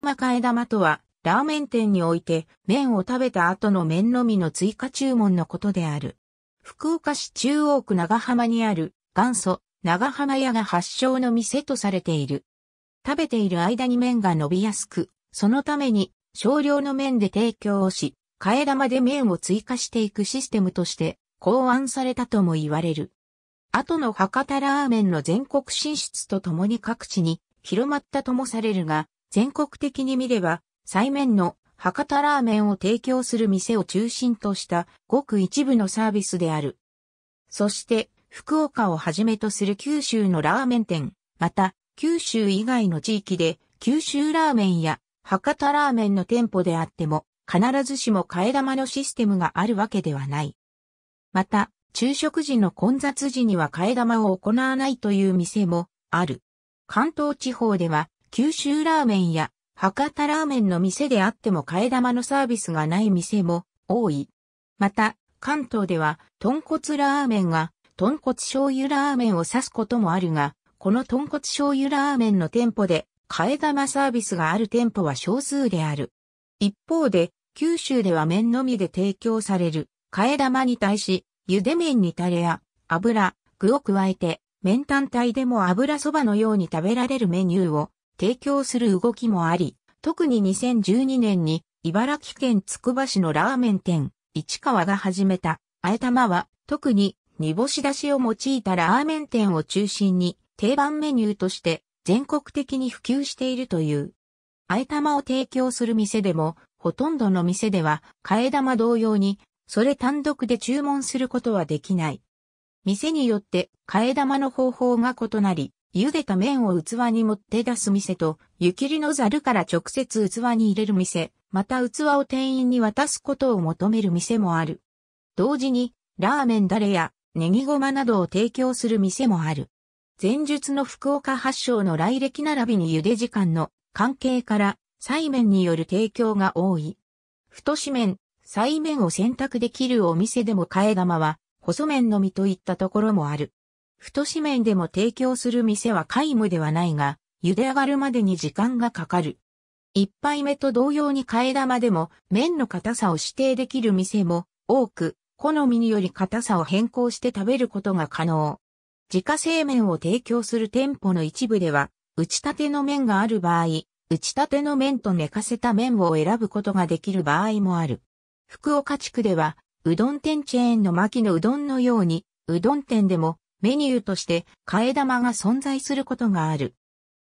ま替え玉とは、ラーメン店において、麺を食べた後の麺のみの追加注文のことである。福岡市中央区長浜にある、元祖、長浜屋が発祥の店とされている。食べている間に麺が伸びやすく、そのために、少量の麺で提供をし、替え玉で麺を追加していくシステムとして、考案されたとも言われる。後の博多ラーメンの全国進出とともに各地に広まったともされるが、全国的に見れば、最面の博多ラーメンを提供する店を中心としたごく一部のサービスである。そして、福岡をはじめとする九州のラーメン店、また、九州以外の地域で、九州ラーメンや博多ラーメンの店舗であっても、必ずしも替え玉のシステムがあるわけではない。また、昼食時の混雑時には替え玉を行わないという店もある。関東地方では九州ラーメンや博多ラーメンの店であっても替え玉のサービスがない店も多い。また、関東では、豚骨ラーメンが、豚骨醤油ラーメンを指すこともあるが、この豚骨醤油ラーメンの店舗で、替え玉サービスがある店舗は少数である。一方で、九州では麺のみで提供される、替え玉に対し、茹で麺にタレや油、具を加えて、麺単体でも油そばのように食べられるメニューを提供する動きもあり、特に2012年に茨城県つくば市のラーメン店、市川が始めた、あえ玉は、特に煮干し出汁を用いたラーメン店を中心に定番メニューとして全国的に普及しているという。あえ玉を提供する店でも、ほとんどの店では、替え玉同様に、それ単独で注文することはできない。店によって替え玉の方法が異なり、茹でた麺を器に持って出す店と、湯切りのざるから直接器に入れる店、また器を店員に渡すことを求める店もある。同時に、ラーメンだれやネギごまなどを提供する店もある。前述の福岡発祥の来歴並びに茹で時間の関係から、菜麺による提供が多い。太し麺、菜麺を選択できるお店でも替え玉は、細麺のみといったところもある。太紙面でも提供する店は皆無ではないが、茹で上がるまでに時間がかかる。一杯目と同様に替え玉でも麺の硬さを指定できる店も多く、好みにより硬さを変更して食べることが可能。自家製麺を提供する店舗の一部では、打ち立ての麺がある場合、打ち立ての麺と寝かせた麺を選ぶことができる場合もある。福岡地区では、うどん店チェーンの巻のうどんのように、うどん店でもメニューとして替え玉が存在することがある。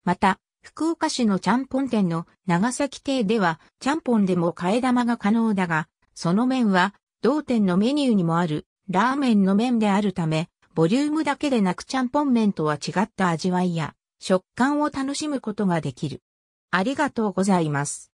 また、福岡市のちゃんぽん店の長崎亭では、ちゃんぽんでも替え玉が可能だが、その麺は、同店のメニューにもある、ラーメンの麺であるため、ボリュームだけでなくちゃんぽん麺とは違った味わいや、食感を楽しむことができる。ありがとうございます。